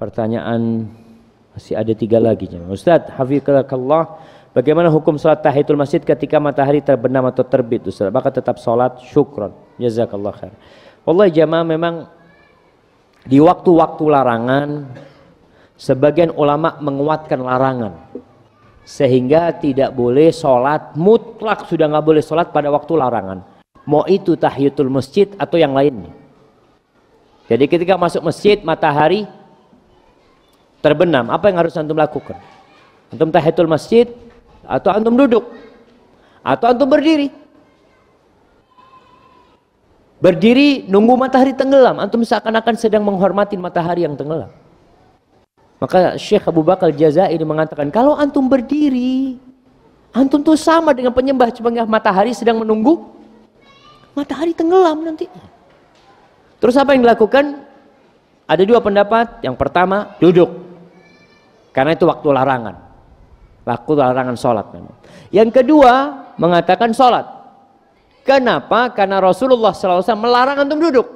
pertanyaan masih ada tiga lagi. Ustaz, hafizakallah, bagaimana hukum sholat tahiyatul masjid ketika matahari terbenam atau terbit Ustaz? Apakah tetap sholat Syukron. Jazakallah khair. Allah jamaah memang di waktu-waktu larangan sebagian ulama menguatkan larangan sehingga tidak boleh sholat mutlak sudah nggak boleh sholat pada waktu larangan mau itu tahiyatul masjid atau yang lainnya jadi ketika masuk masjid matahari terbenam, apa yang harus antum lakukan? Antum tahiyatul masjid atau antum duduk atau antum berdiri? Berdiri nunggu matahari tenggelam, antum seakan-akan sedang menghormati matahari yang tenggelam. Maka Syekh Abu Bakar Jazairi mengatakan, kalau antum berdiri, antum tuh sama dengan penyembah cuma matahari sedang menunggu matahari tenggelam nanti. Terus apa yang dilakukan? Ada dua pendapat. Yang pertama, duduk. Karena itu waktu larangan. Waktu larangan sholat memang. Yang kedua mengatakan sholat. Kenapa? Karena Rasulullah SAW melarang antum duduk.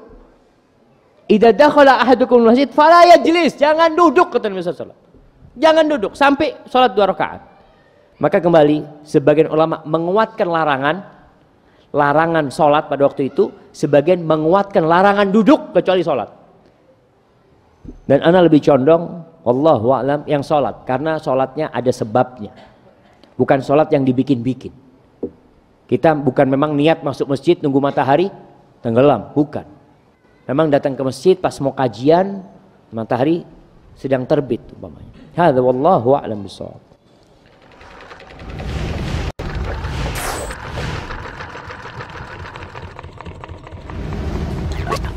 Idza dakhala ahadukum masjid fala yajlis, jangan duduk kata Nabi SAW. Jangan duduk sampai sholat dua rakaat. Maka kembali sebagian ulama menguatkan larangan larangan sholat pada waktu itu sebagian menguatkan larangan duduk kecuali sholat dan anak lebih condong Wallahu a'lam yang sholat karena sholatnya ada sebabnya bukan sholat yang dibikin-bikin kita bukan memang niat masuk masjid nunggu matahari tenggelam bukan memang datang ke masjid pas mau kajian matahari sedang terbit umpamanya hadza wallahu a'lam bishawab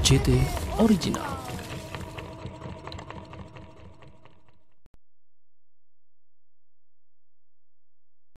CT Original